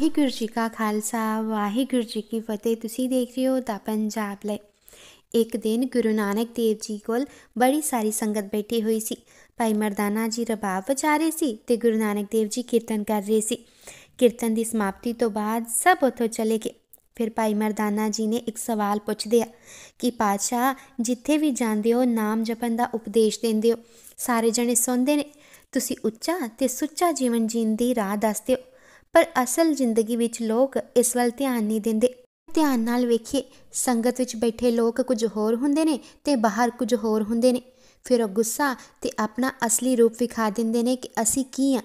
ਵਾਹਿਗੁਰੂ ਜੀ ਕਾ ਖਾਲਸਾ ਵਾਹਿਗੁਰੂ ਜੀ ਕੀ ਫਤਿਹ ਤੁਸੀਂ ਦੇਖ ਰਹੇ ਹੋ ਦਾ ਪੰਜਾਬ ਲੈ ਇੱਕ ਦਿਨ ਗੁਰੂ ਨਾਨਕ ਦੇਵ ਜੀ ਕੋਲ ਬੜੀ ਸਾਰੀ ਸੰਗਤ ਬੈਠੀ ਹੋਈ ਸੀ ਭਾਈ ਮਰਦਾਨਾ ਜੀ ਰਬਾਬ ਵਜਾ ਰਹੇ ਸੀ ਤੇ ਗੁਰੂ ਨਾਨਕ ਦੇਵ ਜੀ ਕੀਰਤਨ ਕਰ ਰਹੇ ਸੀ ਕੀਰਤਨ ਦੀ ਸਮਾਪਤੀ ਤੋਂ ਬਾਅਦ ਸਭ ਉੱਥੋਂ ਚਲੇ ਗਏ ਫਿਰ ਭਾਈ ਮਰਦਾਨਾ ਜੀ ਨੇ ਇੱਕ ਸਵਾਲ ਪੁੱਛਦੇ ਆ ਕਿ ਪਾਤਸ਼ਾਹ ਜਿੱਥੇ ਵੀ ਜਾਂਦੇ ਹੋ ਨਾਮ ਜਪਣ ਦਾ ਉਪਦੇਸ਼ ਦਿੰਦੇ ਹੋ ਸਾਰੇ ਜਣੇ ਸੁਣਦੇ ਨੇ ਤੁਸੀਂ ਉੱਚਾ ਤੇ ਸੁੱਚਾ ਜੀਵਨ ਜੀਣ ਦੀ ਰਾਹ ਦੱਸਦੇ ਹੋ ਪਰ ਅਸਲ ਜ਼ਿੰਦਗੀ ਵਿੱਚ ਲੋਕ ਇਸ ਵੱਲ ਧਿਆਨ ਨਹੀਂ ਦਿੰਦੇ ਧਿਆਨ ਨਾਲ ਵੇਖੀਏ ਸੰਗਤ ਵਿੱਚ ਬੈਠੇ ਲੋਕ ਕੁਝ ਹੋਰ ਹੁੰਦੇ ਨੇ ਤੇ ਬਾਹਰ ਕੁਝ ਹੋਰ ਹੁੰਦੇ ਨੇ ਫਿਰ ਉਹ ਗੁੱਸਾ ਤੇ ਆਪਣਾ ਅਸਲੀ ਰੂਪ ਵਿਖਾ ਦਿੰਦੇ ਨੇ ਕਿ ਅਸੀਂ ਕੀ ਆ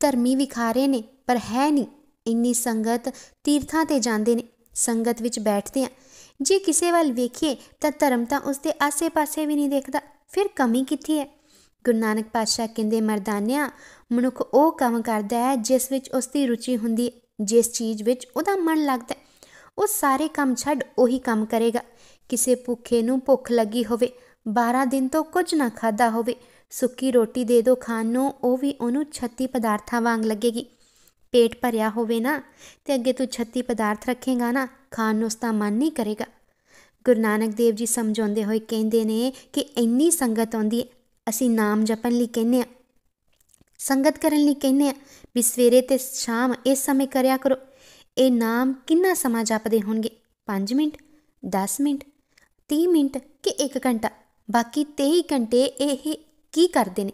ਧਰਮੀ ਵਿਖਾਰੇ ਨੇ ਪਰ ਹੈ ਨਹੀਂ ਇੰਨੀ ਸੰਗਤ ਤੀਰਥਾਂ ਤੇ ਜਾਂਦੇ ਨੇ ਸੰਗਤ ਵਿੱਚ ਬੈਠਦੇ ਆ ਜੇ ਕਿਸੇ ਵੱਲ ਵੇਖੀਏ ਤਾਂ ਧਰਮ ਤਾਂ ਉਸਦੇ ਆਸੇ-ਪਾਸੇ ਵੀ ਨਹੀਂ ਦੇਖਦਾ ਫਿਰ ਕਮੀ ਕਿੱਥੇ ਹੈ ਗੁਰੂ ਨਾਨਕ ਪਾਤਸ਼ਾਹ ਕਹਿੰਦੇ ਮਰਦਾਨਿਆਂ ਮਨੁੱਖ ਉਹ ਕੰਮ ਕਰਦਾ ਹੈ ਜਿਸ ਵਿੱਚ ਉਸ ਦੀ ਰੁਚੀ ਹੁੰਦੀ ਜਿਸ ਚੀਜ਼ ਵਿੱਚ ਉਹਦਾ ਮਨ ਲੱਗਦਾ ਉਹ ਸਾਰੇ ਕੰਮ ਛੱਡ ਉਹੀ ਕੰਮ ਕਰੇਗਾ ਕਿਸੇ ਭੁੱਖੇ ਨੂੰ ਭੁੱਖ ਲੱਗੀ ਹੋਵੇ 12 ਦਿਨ ਤੋਂ ਕੁਝ ਨਾ ਖਾਦਾ ਹੋਵੇ ਸੁੱਕੀ ਰੋਟੀ ਦੇ ਦੋ ਖਾਣ ਨੂੰ ਉਹ ਵੀ ਉਹਨੂੰ 36 ਪਦਾਰਥਾਂ ਵਾਂਗ ਲੱਗੇਗੀ ਪੇਟ ਭਰਿਆ ਹੋਵੇ ਨਾ ਤੇ ਅੱਗੇ ਤੂੰ 36 ਪਦਾਰਥ ਰੱਖੇਗਾ ਨਾ ਖਾਣ ਨੂੰ ਉਸ ਦਾ ਮਨ ਨਹੀਂ ਕਰੇਗਾ ਗੁਰੂ ਨਾਨਕ ਦੇਵ ਜੀ ਸਮਝਾਉਂਦੇ ਹੋਏ ਕਹਿੰਦੇ ਨੇ ਕਿ ਇੰਨੀ ਸੰਗਤ ਆਉਂਦੀ ਹੈ ਅਸੀਂ ਨਾਮ ਜਪਣ ਲਈ ਕਹਿੰਨੇ ਆ ਸੰਗਤ ਕਰਨ ਲਈ ਕਹਿੰਨੇ ਆ ਵੀ ਸਵੇਰੇ ਤੇ ਸ਼ਾਮ ਇਸ ਸਮੇਂ ਕਰਿਆ ਕਰੋ ਇਹ ਨਾਮ ਕਿੰਨਾ ਸਮਾਂ ਜਪਦੇ ਹੋਣਗੇ 5 ਮਿੰਟ 10 ਮਿੰਟ 30 ਮਿੰਟ ਕਿ 1 ਘੰਟਾ ਬਾਕੀ 23 ਘੰਟੇ ਇਹ ਕੀ ਕਰਦੇ ਨੇ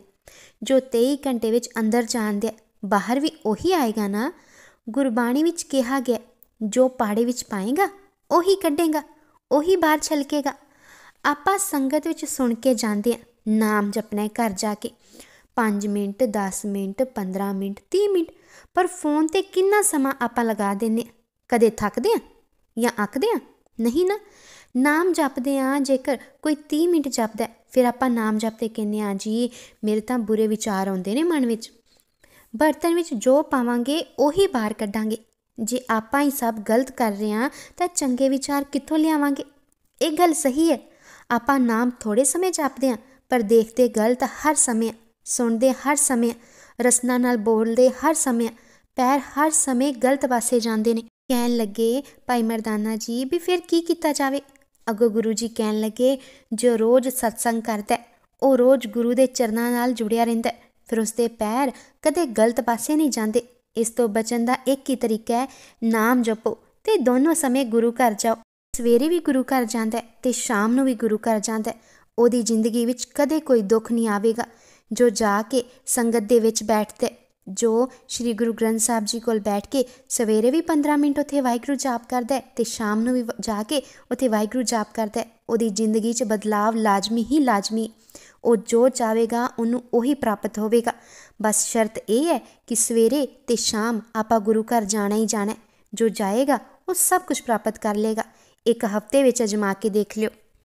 ਜੋ 23 ਘੰਟੇ ਵਿੱਚ ਅੰਦਰ ਜਾਂਦੇ ਬਾਹਰ ਵੀ ਉਹੀ ਆਏਗਾ ਨਾ ਗੁਰਬਾਣੀ ਵਿੱਚ ਕਿਹਾ ਗਿਆ ਜੋ ਪਾੜੇ ਵਿੱਚ ਪਾਏਗਾ ਉਹੀ ਕੱਢੇਗਾ ਉਹੀ ਬਾਹਰ ਛਲਕੇਗਾ ਆਪਾਂ ਸੰਗਤ ਵਿੱਚ ਸੁਣ ਕੇ ਜਾਂਦੇ ਆ ਨਾਮ ਜਪਣਾ ਹੈ ਘਰ ਜਾ ਕੇ 5 ਮਿੰਟ 10 ਮਿੰਟ 15 ਮਿੰਟ 30 ਮਿੰਟ ਪਰ ਫੋਨ ਤੇ ਕਿੰਨਾ ਸਮਾਂ ਆਪਾਂ ਲਗਾ ਦਿੰਨੇ ਕਦੇ ਥੱਕਦੇ ਆ ਜਾਂ ਅੱਕਦੇ ਆ ਨਹੀਂ ਨਾ ਨਾਮ ਜਪਦੇ ਆ ਜੇਕਰ ਕੋਈ 30 ਮਿੰਟ ਜਪਦਾ ਫਿਰ ਆਪਾਂ ਨਾਮ ਜਪਦੇ ਕਹਿੰਨੇ ਆ ਜੀ ਮੇਰੇ ਤਾਂ ਬੁਰੇ ਵਿਚਾਰ ਆਉਂਦੇ ਨੇ ਮਨ ਵਿੱਚ ਬਰਤਨ ਵਿੱਚ ਜੋ ਪਾਵਾਂਗੇ ਉਹੀ ਬਾਹਰ ਕੱਢਾਂਗੇ ਜੇ ਆਪਾਂ ਹੀ ਸਭ ਗਲਤ ਕਰ ਰਹੇ ਆ ਤਾਂ ਚੰਗੇ ਵਿਚਾਰ ਕਿੱਥੋਂ ਲਿਆਵਾਂਗੇ ਇਹ ਗੱਲ ਸਹੀ ਹੈ ਆਪਾਂ ਨਾਮ ਥੋੜੇ ਸਮੇਂ ਜਪਦੇ ਆ ਪਰ ਦੇਖਦੇ ਗਲਤ ਹਰ ਸਮੇਂ ਸੁਣਦੇ ਹਰ ਸਮੇਂ ਰਸਨਾ ਨਾਲ ਬੋਲਦੇ ਹਰ ਸਮੇਂ ਪੈਰ ਹਰ ਸਮੇਂ ਗਲਤ ਪਾਸੇ ਜਾਂਦੇ ਨੇ ਕਹਿਣ ਲੱਗੇ ਭਾਈ ਮਰਦਾਨਾ ਜੀ ਵੀ ਫਿਰ ਕੀ ਕੀਤਾ ਜਾਵੇ ਅਗੋ ਗੁਰੂ ਜੀ ਕਹਿਣ ਲੱਗੇ ਜੋ ਰੋਜ਼ ਸਤਸੰਗ ਕਰਦਾ ਉਹ ਰੋਜ਼ ਗੁਰੂ ਦੇ ਚਰਨਾਂ ਨਾਲ ਜੁੜਿਆ ਰਹਿੰਦਾ ਫਿਰ ਉਸਦੇ ਪੈਰ ਕਦੇ ਗਲਤ ਪਾਸੇ ਨਹੀਂ ਜਾਂਦੇ ਇਸ ਤੋਂ ਬਚਣ ਦਾ ਇੱਕ ਹੀ ਤਰੀਕਾ ਹੈ ਨਾਮ ਜਪੋ ਤੇ ਦੋਨੋਂ ਸਮੇਂ ਗੁਰੂ ਘਰ ਜਾਓ ਸਵੇਰੇ ਵੀ ਗੁਰੂ ਘਰ ਜਾਂਦਾ ਤੇ ਸ਼ਾਮ ਨੂੰ ਵੀ ਗੁਰੂ ਘਰ ਜਾਂਦਾ ਉਹਦੀ ਜ਼ਿੰਦਗੀ ਵਿੱਚ ਕਦੇ ਕੋਈ ਦੁੱਖ ਨਹੀਂ ਆਵੇਗਾ ਜੋ ਜਾ ਕੇ ਸੰਗਤ ਦੇ ਵਿੱਚ ਬੈਠਦਾ ਜੋ ਸ੍ਰੀ ਗੁਰੂ ਗ੍ਰੰਥ ਸਾਹਿਬ ਜੀ ਕੋਲ ਬੈਠ ਕੇ ਸਵੇਰੇ ਵੀ 15 ਮਿੰਟ ਉੱਥੇ ਵਾਹਿਗੁਰੂ ਜਾਪ ਕਰਦਾ ਤੇ ਸ਼ਾਮ ਨੂੰ ਵੀ ਜਾ ਕੇ ਉੱਥੇ ਵਾਹਿਗੁਰੂ ਜਾਪ ਕਰਦਾ ਉਹਦੀ ਜ਼ਿੰਦਗੀ 'ਚ ਬਦਲਾਵ ਲਾਜ਼ਮੀ ਹੀ ਲਾਜ਼ਮੀ ਉਹ ਜੋ ਚਾਹੇਗਾ ਉਹਨੂੰ ਉਹੀ ਪ੍ਰਾਪਤ ਹੋਵੇਗਾ ਬਸ ਸ਼ਰਤ ਇਹ ਹੈ ਕਿ ਸਵੇਰੇ ਤੇ ਸ਼ਾਮ ਆਪਾਂ ਗੁਰੂ ਘਰ ਜਾਣਾ ਹੀ ਜਾਣਾ ਜੋ ਜਾਏਗਾ ਉਹ ਸਭ ਕੁਝ ਪ੍ਰਾਪਤ ਕਰ ਲੇਗਾ ਇੱਕ ਹਫ਼ਤੇ ਵਿੱਚ ਅਜਮਾ ਕੇ ਦੇਖ ਲਿਓ